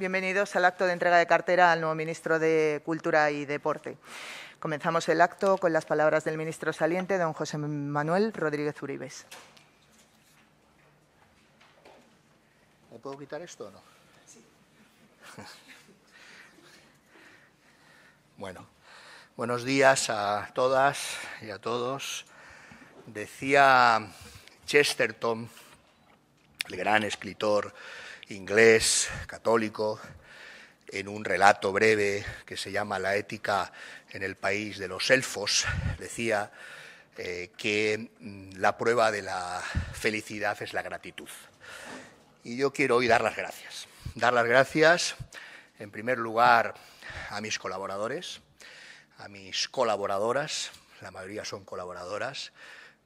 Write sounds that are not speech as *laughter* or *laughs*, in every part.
Bienvenidos al acto de entrega de cartera al nuevo ministro de Cultura y Deporte. Comenzamos el acto con las palabras del ministro saliente, don José Manuel Rodríguez Uribes. ¿Me puedo quitar esto o no? Sí. *laughs* bueno, buenos días a todas y a todos. Decía Chesterton, el gran escritor inglés, católico, en un relato breve que se llama La ética en el país de los elfos, decía eh, que mm, la prueba de la felicidad es la gratitud. Y yo quiero hoy dar las gracias. Dar las gracias, en primer lugar, a mis colaboradores, a mis colaboradoras, la mayoría son colaboradoras,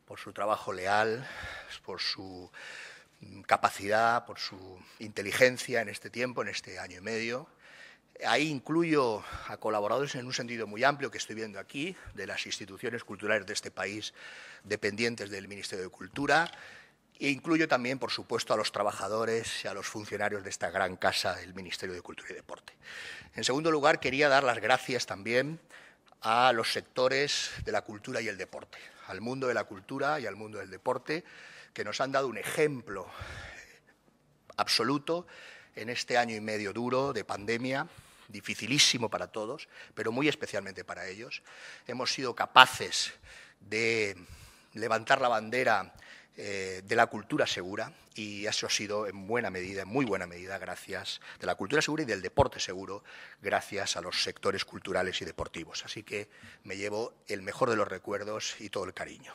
por su trabajo leal, por su capacidad, por su inteligencia en este tiempo, en este año y medio. Ahí incluyo a colaboradores en un sentido muy amplio que estoy viendo aquí, de las instituciones culturales de este país dependientes del Ministerio de Cultura. E incluyo también, por supuesto, a los trabajadores y a los funcionarios de esta gran casa del Ministerio de Cultura y Deporte. En segundo lugar, quería dar las gracias también a los sectores de la cultura y el deporte, al mundo de la cultura y al mundo del deporte, que nos han dado un ejemplo absoluto en este año y medio duro de pandemia, dificilísimo para todos, pero muy especialmente para ellos. Hemos sido capaces de levantar la bandera eh, de la cultura segura y eso ha sido en buena medida, en muy buena medida, gracias de la cultura segura y del deporte seguro, gracias a los sectores culturales y deportivos. Así que me llevo el mejor de los recuerdos y todo el cariño.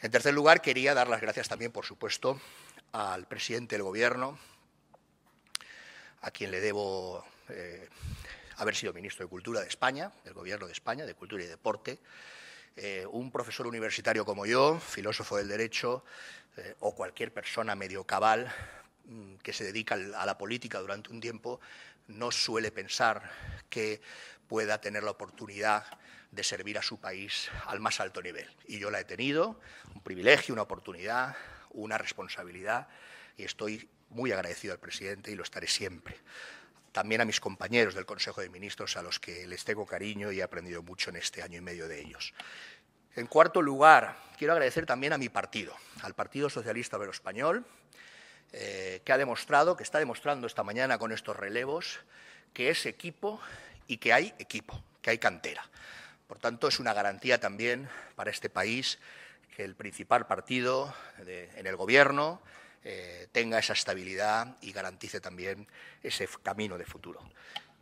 En tercer lugar, quería dar las gracias también, por supuesto, al presidente del Gobierno, a quien le debo eh, haber sido ministro de Cultura de España, del Gobierno de España, de Cultura y Deporte, eh, un profesor universitario como yo, filósofo del derecho, eh, o cualquier persona medio cabal mm, que se dedica a la política durante un tiempo, no suele pensar que pueda tener la oportunidad de servir a su país al más alto nivel. Y yo la he tenido, un privilegio, una oportunidad, una responsabilidad, y estoy muy agradecido al presidente y lo estaré siempre también a mis compañeros del Consejo de Ministros, a los que les tengo cariño y he aprendido mucho en este año y medio de ellos. En cuarto lugar, quiero agradecer también a mi partido, al Partido Socialista Obrero Español, eh, que ha demostrado, que está demostrando esta mañana con estos relevos, que es equipo y que hay equipo, que hay cantera. Por tanto, es una garantía también para este país que el principal partido en el Gobierno, eh, tenga esa estabilidad y garantice también ese camino de futuro.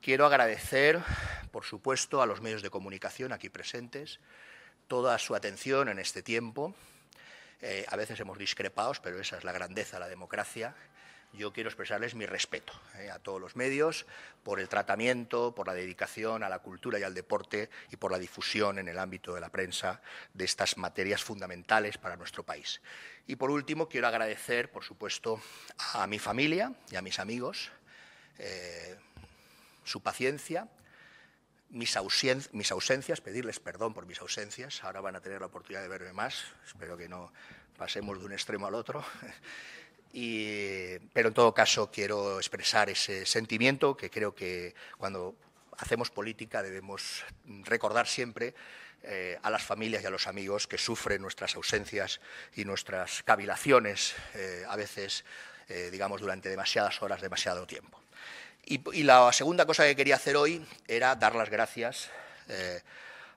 Quiero agradecer, por supuesto, a los medios de comunicación aquí presentes toda su atención en este tiempo. Eh, a veces hemos discrepado, pero esa es la grandeza de la democracia yo quiero expresarles mi respeto eh, a todos los medios por el tratamiento, por la dedicación a la cultura y al deporte y por la difusión en el ámbito de la prensa de estas materias fundamentales para nuestro país. Y por último, quiero agradecer, por supuesto, a mi familia y a mis amigos eh, su paciencia, mis, ausencias, pedirles perdón por mis ausencias. Ahora van a tener la oportunidad de verme más. Espero que no pasemos de un extremo al otro pero en todo caso quiero expresar ese sentimiento que creo que cuando hacemos política debemos recordar siempre eh, a las familias y a los amigos que sufren nuestras ausencias y nuestras cavilaciones, eh, a veces, eh, digamos, durante demasiadas horas, demasiado tiempo. Y, la segunda cosa que quería hacer hoy era dar las gracias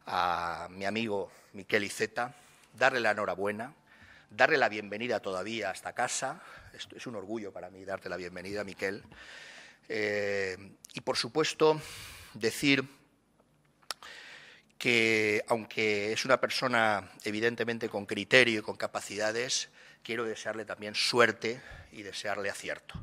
a mi amigo Miquel Iceta, darle la enhorabuena darle la bienvenida todavía a esta casa. es un orgullo para mí darte la bienvenida, Miquel. Eh, y, por supuesto, decir que, aunque es una persona evidentemente con criterio y con capacidades, quiero desearle también suerte y desearle acierto.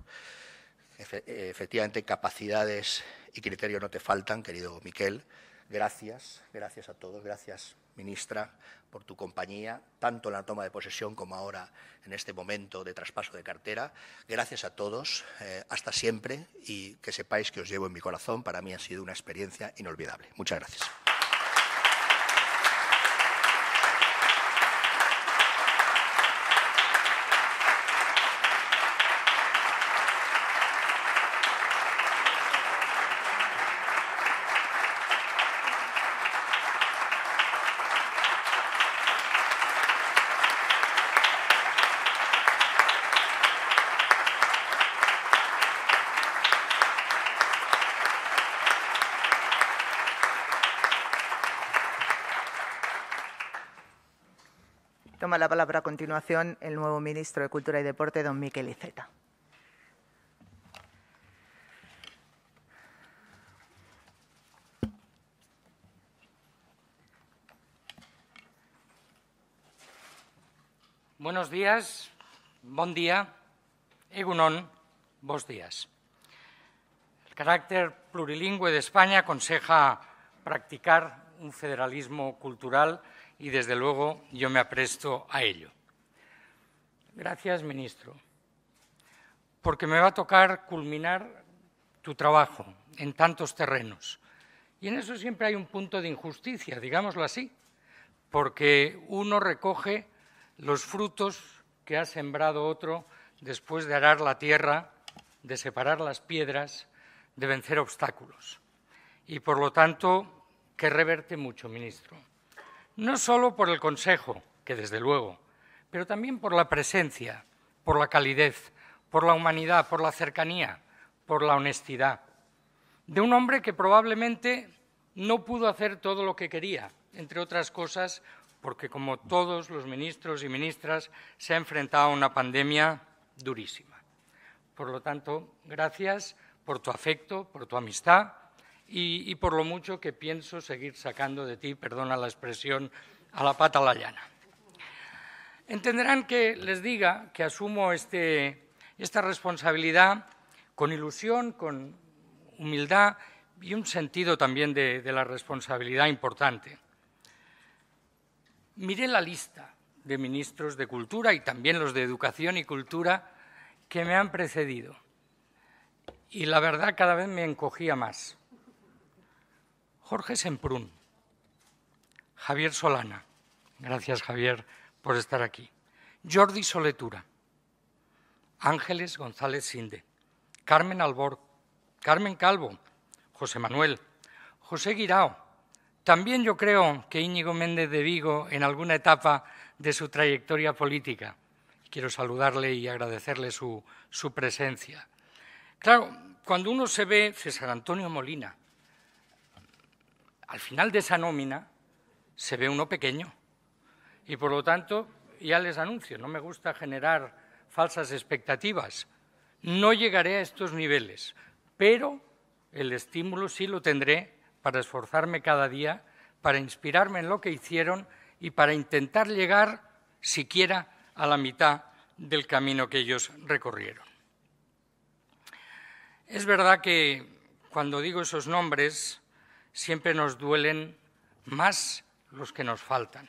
efectivamente, capacidades y criterio no te faltan, querido Miquel Gracias, gracias a todos, gracias ministra por tu compañía, tanto en la toma de posesión como ahora en este momento de traspaso de cartera. Gracias a todos, eh, hasta siempre y que sepáis que os llevo en mi corazón. Para mí ha sido una experiencia inolvidable. Muchas gracias. a la palabra a continuación el nuevo ministro de Cultura y Deporte, don Miquel Iceta. Buenos días, buen día, vos días. El carácter plurilingüe de España aconseja practicar un federalismo cultural y desde luego yo me apresto a ello. Gracias, ministro, porque me va a tocar culminar tu trabajo en tantos terrenos. Y en eso siempre hay un punto de injusticia, digámoslo así, porque uno recoge los frutos que ha sembrado otro después de arar la tierra, de separar las piedras, de vencer obstáculos. Y por lo tanto, que reverte mucho, ministro no solo por el consejo, que desde luego, pero también por la presencia, por la calidez, por la humanidad, por la cercanía, por la honestidad, de un hombre que probablemente no pudo hacer todo lo que quería, entre otras cosas porque, como todos los ministros y ministras, se ha enfrentado a una pandemia durísima. Por lo tanto, gracias por tu afecto, por tu amistad y, por lo mucho que pienso seguir sacando de ti, perdona la expresión, a la pata a la llana. Entenderán que les diga que asumo este, esta responsabilidad con ilusión, con humildad y un sentido también de la responsabilidad importante. Miré la lista de ministros de Cultura y también los de Educación y Cultura que me han precedido. Y la verdad cada vez me encogía más. Jorge Semprún, Javier Solana, gracias Javier por estar aquí, Jordi Soletura, Ángeles González Sinde, Carmen Albor, Carmen Calvo, José Manuel, José Guirao, también yo creo que Íñigo Méndez de Vigo en alguna etapa de su trayectoria política. Quiero saludarle y agradecerle su, su presencia. Claro, cuando uno se ve, César Antonio Molina, al final de esa nómina se ve uno pequeño. Y por lo tanto, ya les anuncio, no me gusta generar falsas expectativas. No llegaré a estos niveles, pero el estímulo sí lo tendré para esforzarme cada día, para inspirarme en lo que hicieron y para intentar llegar siquiera a la mitad del camino que ellos recorrieron. Es verdad que cuando digo esos nombres, siempre nos duelen más los que nos faltan.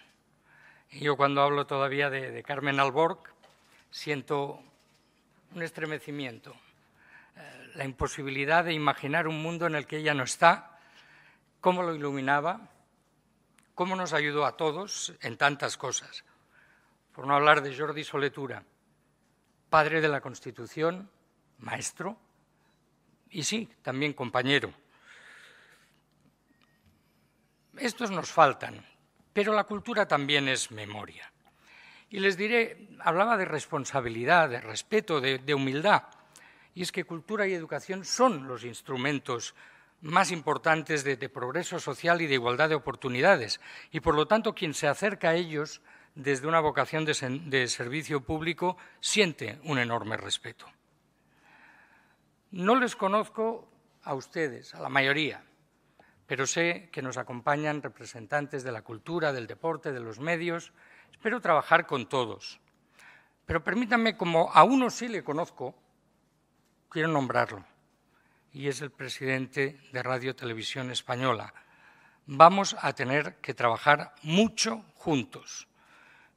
Y yo cuando hablo todavía de, Carmen Alborg siento un estremecimiento, eh, la imposibilidad de imaginar un mundo en el que ella no está, cómo lo iluminaba, cómo nos ayudó a todos en tantas cosas. Por no hablar de Jordi Soletura, padre de la Constitución, maestro y sí, también compañero. Estos nos faltan, pero la cultura también es memoria. Y les diré, hablaba de responsabilidad, de respeto, de, humildad, y es que cultura y educación son los instrumentos más importantes de, progreso social y de igualdad de oportunidades. Y por lo tanto, quien se acerca a ellos desde una vocación de servicio público siente un enorme respeto. No les conozco a ustedes, a la mayoría, pero sé que nos acompañan representantes de la cultura, del deporte, de los medios. Espero trabajar con todos. Pero permítanme, como a uno sí le conozco, quiero nombrarlo. Y es el presidente de Radio Televisión Española. Vamos a tener que trabajar mucho juntos.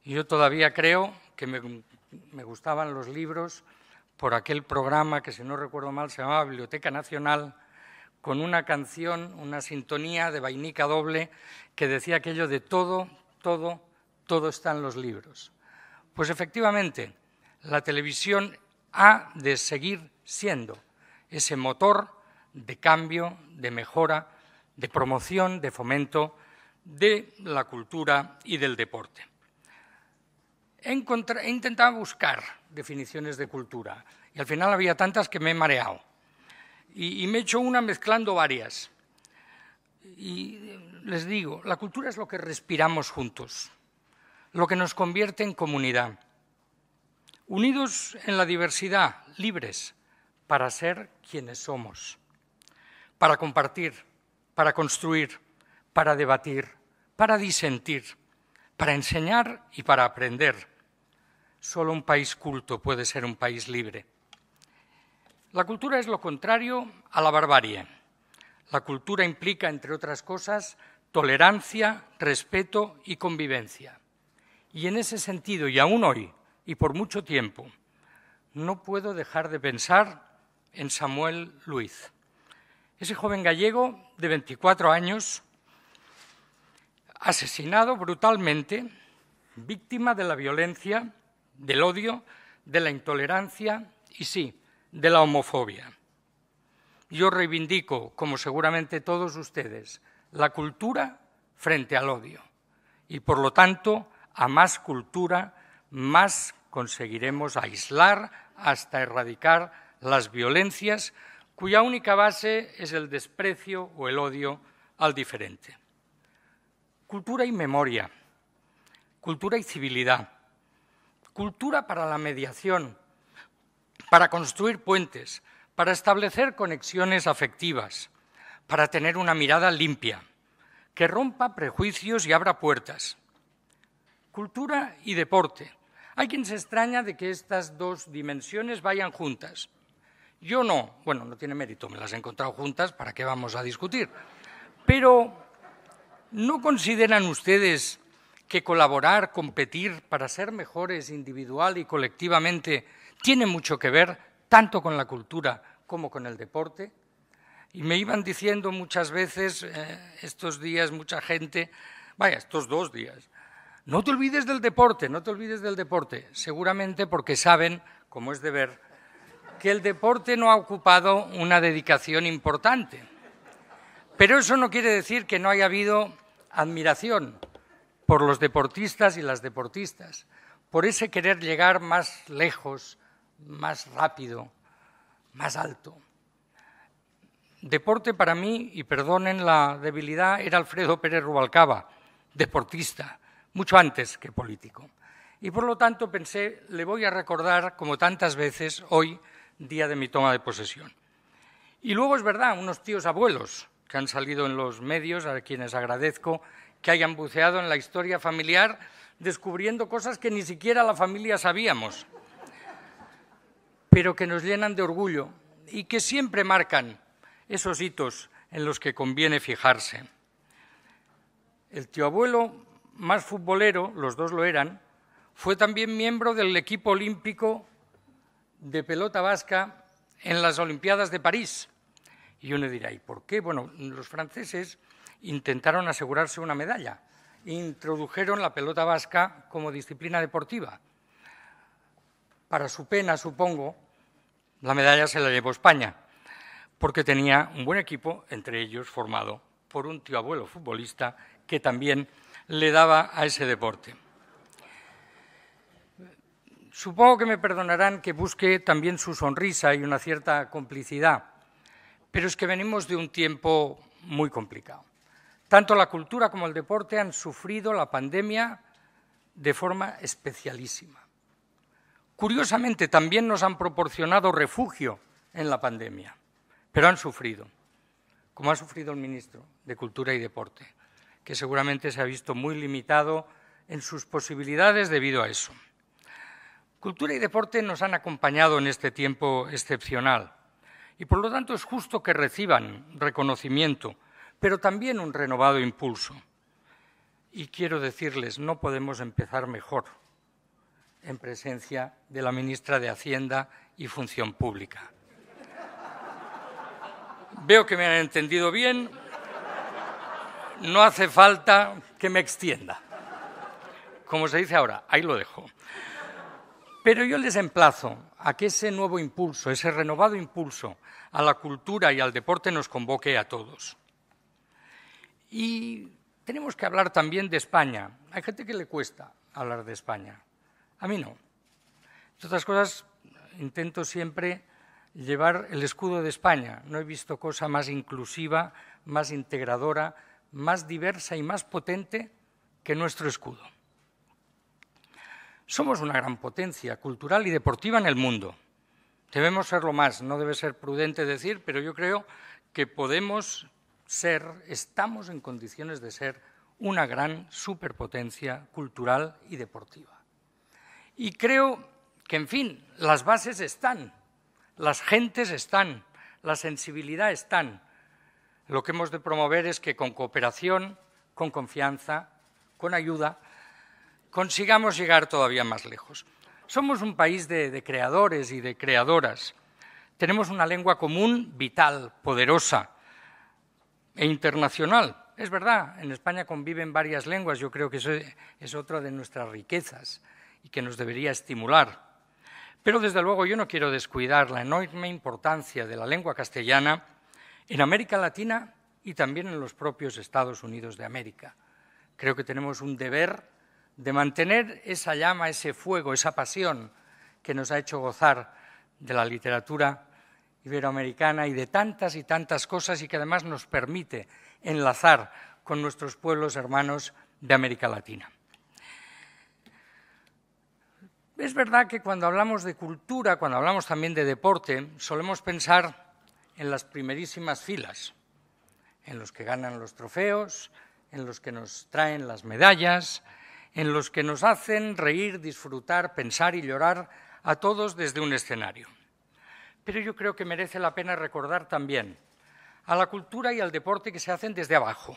Yo todavía creo que me, me gustaban los libros por aquel programa que, si no recuerdo mal, se llamaba Biblioteca Nacional con una canción, una sintonía de vainica doble que decía aquello de todo, todo, todo está en los libros. Pues efectivamente, la televisión ha de seguir siendo ese motor de cambio, de mejora, de promoción, de fomento de la cultura y del deporte. He, he intentado buscar definiciones de cultura y al final había tantas que me he mareado y, me me hecho una mezclando varias. Y eh, les digo, la cultura es lo que respiramos juntos, lo que nos convierte en comunidad, unidos en la diversidad, libres para ser quienes somos, para compartir, para construir, para debatir, para disentir, para enseñar y para aprender. Solo un país culto puede ser un país libre. La cultura es lo contrario a la barbarie. La cultura implica, entre otras cosas, tolerancia, respeto y convivencia. Y en ese sentido, y aún hoy, y por mucho tiempo, no puedo dejar de pensar en Samuel Luis. Ese joven gallego de 24 años, asesinado brutalmente, víctima de la violencia, del odio, de la intolerancia y sí, de la homofobia. Yo reivindico, como seguramente todos ustedes, la cultura frente al odio. Y por lo tanto, a más cultura, más conseguiremos aislar hasta erradicar las violencias cuya única base es el desprecio o el odio al diferente. Cultura y memoria, cultura y civilidad, cultura para la mediación, para construir puentes, para establecer conexiones afectivas, para tener una mirada limpia, que rompa prejuicios y abra puertas. Cultura y deporte. Hay quien se extraña de que estas dos dimensiones vayan juntas. Yo no, bueno, no tiene mérito, me las he encontrado juntas, ¿para qué vamos a discutir? Pero, ¿no consideran ustedes que colaborar, competir para ser mejores individual y colectivamente tiene mucho que ver tanto con la cultura como con el deporte. Y me iban diciendo muchas veces eh, estos días, mucha gente, vaya, estos dos días, no te olvides del deporte, no te olvides del deporte, seguramente porque saben, como es de ver, que el deporte no ha ocupado una dedicación importante. Pero eso no quiere decir que no haya habido admiración por los deportistas y las deportistas, por ese querer llegar más lejos, más rápido, más alto. Deporte para mí, y perdonen la debilidad, era Alfredo Pérez Rubalcaba, deportista, mucho antes que político. Y por lo tanto pensé, le voy a recordar, como tantas veces, hoy, día de mi toma de posesión. Y luego es verdad, unos tíos abuelos que han salido en los medios, a quienes agradezco que hayan buceado en la historia familiar, descubriendo cosas que ni siquiera la familia sabíamos pero que nos llenan de orgullo y que siempre marcan esos hitos en los que conviene fijarse. El tío abuelo, más futbolero, los dos lo eran, fue también miembro del equipo olímpico de pelota vasca en las Olimpiadas de París. Y uno dirá, ¿y por qué? Bueno, los franceses intentaron asegurarse una medalla, introdujeron la pelota vasca como disciplina deportiva para su pena, supongo, la medalla se la llevó España, porque tenía un buen equipo, entre ellos formado por un tío abuelo futbolista que también le daba a ese deporte. Supongo que me perdonarán que busque también su sonrisa y una cierta complicidad, pero es que venimos de un tiempo muy complicado. Tanto la cultura como el deporte han sufrido la pandemia de forma especialísima. Curiosamente, también nos han proporcionado refugio en la pandemia, pero han sufrido, como ha sufrido el ministro de Cultura y Deporte, que seguramente se ha visto muy limitado en sus posibilidades debido a eso. Cultura y deporte nos han acompañado en este tiempo excepcional y por lo tanto es justo que reciban reconocimiento, pero también un renovado impulso. Y quiero decirles, no podemos empezar mejor en presencia de la ministra de Hacienda y Función Pública. Veo que me han entendido bien. No hace falta que me extienda. Como se dice ahora, ahí lo dejo. Pero yo les emplazo a que ese nuevo impulso, ese renovado impulso a la cultura y al deporte nos convoque a todos. Y tenemos que hablar también de España. Hay gente que le cuesta hablar de España. A mí no. Entre otras cosas, intento siempre llevar el escudo de España. No he visto cosa más inclusiva, más integradora, más diversa y más potente que nuestro escudo. Somos una gran potencia cultural y deportiva en el mundo. Debemos serlo más, no debe ser prudente decir, pero yo creo que podemos ser, estamos en condiciones de ser una gran superpotencia cultural y deportiva. Y creo que, en fin, las bases están, las gentes están, la sensibilidad están. Lo que hemos de promover es que con cooperación, con confianza, con ayuda, consigamos llegar todavía más lejos. Somos un país de, creadores y de creadoras. Tenemos una lengua común vital, poderosa e internacional. Es verdad, en España conviven varias lenguas, yo creo que eso es otra de nuestras riquezas y que nos debería estimular. Pero desde luego yo no quiero descuidar la enorme importancia de la lengua castellana en América Latina y también en los propios Estados Unidos de América. Creo que tenemos un deber de mantener esa llama, ese fuego, esa pasión que nos ha hecho gozar de la literatura iberoamericana y de tantas y tantas cosas y que además nos permite enlazar con nuestros pueblos hermanos de América Latina. Es verdad que cuando hablamos de cultura, cuando hablamos también de deporte, solemos pensar en las primerísimas filas, en los que ganan los trofeos, en los que nos traen las medallas, en los que nos hacen reír, disfrutar, pensar y llorar a todos desde un escenario. Pero yo creo que merece la pena recordar también a la cultura y al deporte que se hacen desde abajo,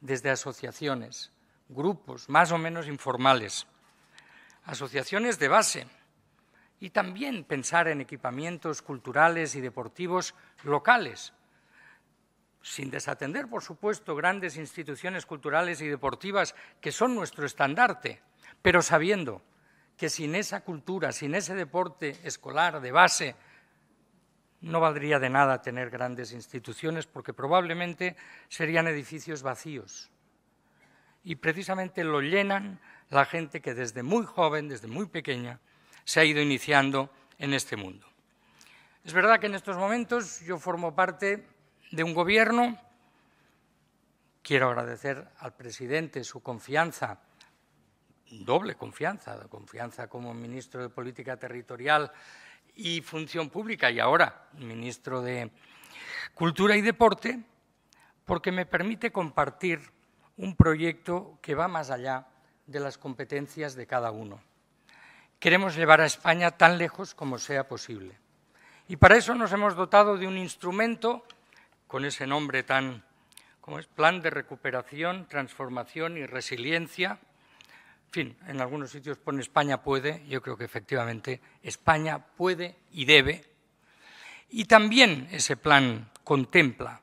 desde asociaciones, grupos más o menos informales, asociaciones de base y también pensar en equipamientos culturales y deportivos locales, sin desatender, por supuesto, grandes instituciones culturales y deportivas que son nuestro estandarte, pero sabiendo que sin esa cultura, sin ese deporte escolar de base, no valdría de nada tener grandes instituciones porque probablemente serían edificios vacíos y precisamente lo llenan la gente que desde muy joven, desde muy pequeña, se ha ido iniciando en este mundo. Es verdad que en estos momentos yo formo parte de un gobierno, quiero agradecer al presidente su confianza, doble confianza, confianza como ministro de Política Territorial y Función Pública y ahora ministro de Cultura y Deporte, porque me permite compartir un proyecto que va más allá de las competencias de cada uno. Queremos llevar a España tan lejos como sea posible. Y para eso nos hemos dotado de un instrumento con ese nombre tan como es Plan de Recuperación, Transformación y Resiliencia. En fin, en algunos sitios pone España puede, yo creo que efectivamente España puede y debe. Y también ese plan contempla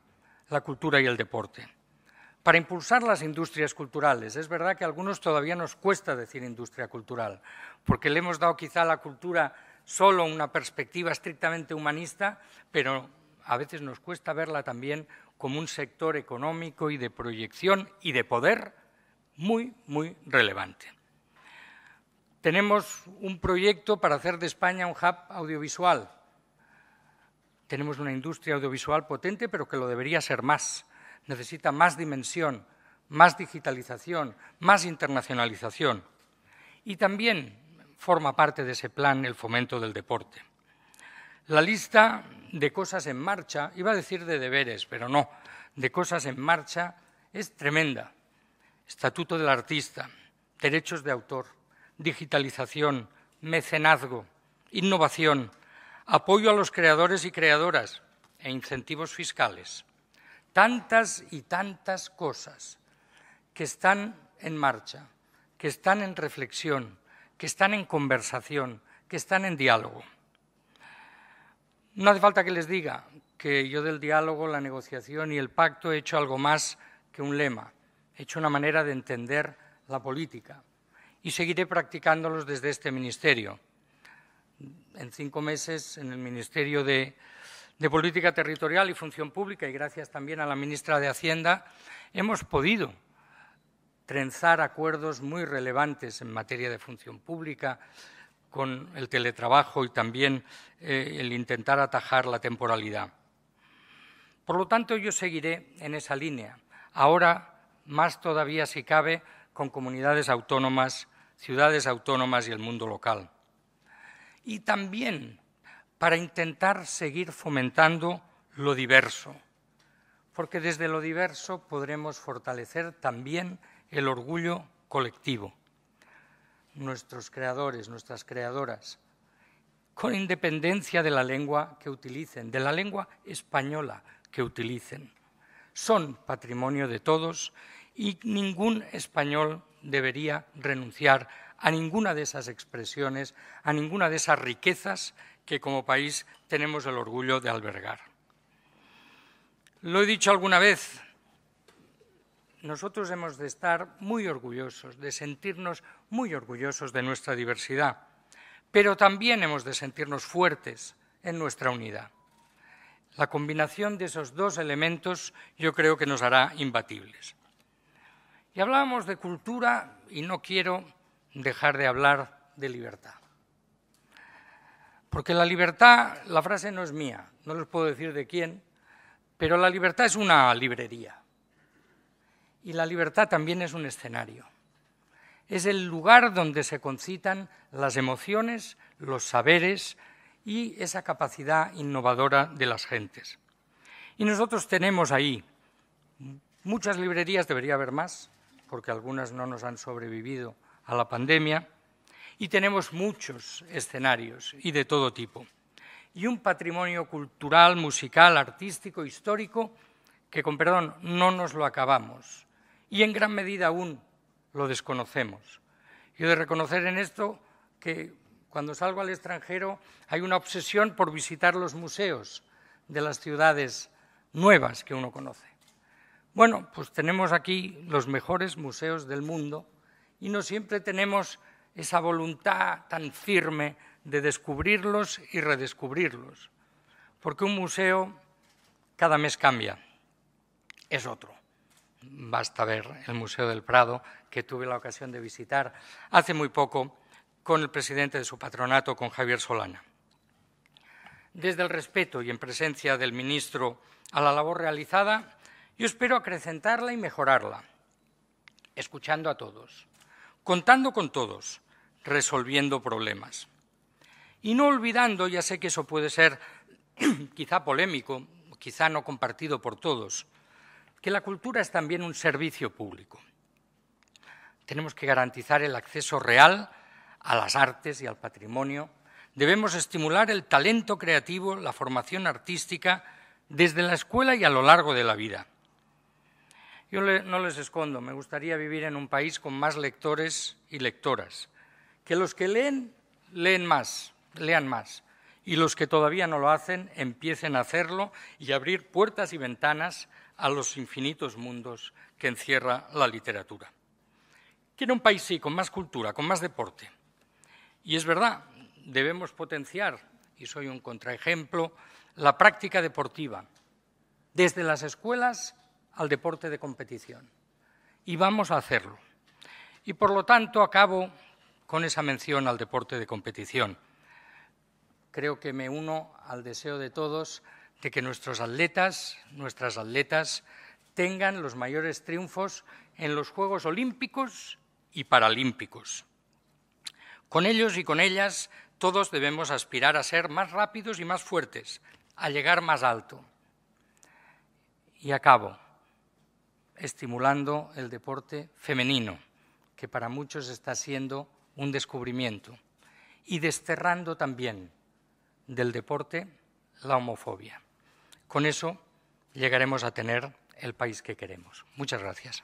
la cultura y el deporte para impulsar las industrias culturales. Es verdad que a algunos todavía nos cuesta decir industria cultural, porque le hemos dado quizá a la cultura solo una perspectiva estrictamente humanista, pero a veces nos cuesta verla también como un sector económico y de proyección y de poder muy, muy relevante. Tenemos un proyecto para hacer de España un hub audiovisual. Tenemos una industria audiovisual potente, pero que lo debería ser más necesita más dimensión, más digitalización, más internacionalización. Y también forma parte de ese plan el fomento del deporte. La lista de cosas en marcha, iba a decir de deberes, pero no, de cosas en marcha es tremenda. Estatuto del artista, derechos de autor, digitalización, mecenazgo, innovación, apoyo a los creadores y creadoras e incentivos fiscales tantas y tantas cosas que están en marcha, que están en reflexión, que están en conversación, que están en diálogo. No hace falta que les diga que yo del diálogo, la negociación y el pacto he hecho algo más que un lema, he hecho una manera de entender la política y seguiré practicándolos desde este ministerio. En cinco meses, en el Ministerio de de Política Territorial y Función Pública, y gracias también a la ministra de Hacienda, hemos podido trenzar acuerdos muy relevantes en materia de función pública, con el teletrabajo y también eh, el intentar atajar la temporalidad. Por lo tanto, yo seguiré en esa línea, ahora más todavía si cabe con comunidades autónomas, ciudades autónomas y el mundo local. Y también para intentar seguir fomentando lo diverso, porque desde lo diverso podremos fortalecer también el orgullo colectivo. Nuestros creadores, nuestras creadoras, con independencia de la lengua que utilicen, de la lengua española que utilicen, son patrimonio de todos y ningún español debería renunciar a ninguna de esas expresiones, a ninguna de esas riquezas que como país tenemos el orgullo de albergar. Lo he dicho alguna vez, nosotros hemos de estar muy orgullosos, de sentirnos muy orgullosos de nuestra diversidad, pero también hemos de sentirnos fuertes en nuestra unidad. La combinación de esos dos elementos yo creo que nos hará imbatibles. Y hablábamos de cultura y no quiero dejar de hablar de libertad. Porque la libertad, la frase no es mía, no les puedo decir de quién, pero la libertad es una librería. Y la libertad también es un escenario. Es el lugar donde se concitan las emociones, los saberes y esa capacidad innovadora de las gentes. Y nosotros tenemos ahí muchas librerías, debería haber más, porque algunas no nos han sobrevivido a la pandemia, y tenemos muchos escenarios y de todo tipo. Y un patrimonio cultural, musical, artístico, histórico, que con perdón no nos lo acabamos. Y en gran medida aún lo desconocemos. Y he de reconocer en esto que cuando salgo al extranjero hay una obsesión por visitar los museos de las ciudades nuevas que uno conoce. Bueno, pues tenemos aquí los mejores museos del mundo y no siempre tenemos esa voluntad tan firme de descubrirlos y redescubrirlos. Porque un museo cada mes cambia, es otro. Basta ver el Museo del Prado, que tuve la ocasión de visitar hace muy poco con el presidente de su patronato, con Javier Solana. Desde el respeto y en presencia del ministro a la labor realizada, yo espero acrecentarla y mejorarla, escuchando a todos, contando con todos, resolviendo problemas. Y no olvidando, ya sé que eso puede ser *clears throat* quizá polémico, quizá no compartido por todos, que la cultura es también un servicio público. Tenemos que garantizar el acceso real a las artes y al patrimonio. Debemos estimular el talento creativo, la formación artística, desde la escuela y a lo largo de la vida. Yo no les escondo, me gustaría vivir en un país con más lectores y lectoras, que los que leen, leen más, lean más. Y los que todavía no lo hacen, empiecen a hacerlo y abrir puertas y ventanas a los infinitos mundos que encierra la literatura. Quiero un país, sí, con más cultura, con más deporte. Y es verdad, debemos potenciar, y soy un contraejemplo, la práctica deportiva, desde las escuelas al deporte de competición. Y vamos a hacerlo. Y por lo tanto, acabo con esa mención al deporte de competición. Creo que me uno al deseo de todos de que nuestros atletas, nuestras atletas, tengan los mayores triunfos en los Juegos Olímpicos y Paralímpicos. Con ellos y con ellas todos debemos aspirar a ser más rápidos y más fuertes, a llegar más alto. Y acabo estimulando el deporte femenino, que para muchos está siendo un descubrimiento y desterrando también del deporte la homofobia. Con eso llegaremos a tener el país que queremos. Muchas gracias.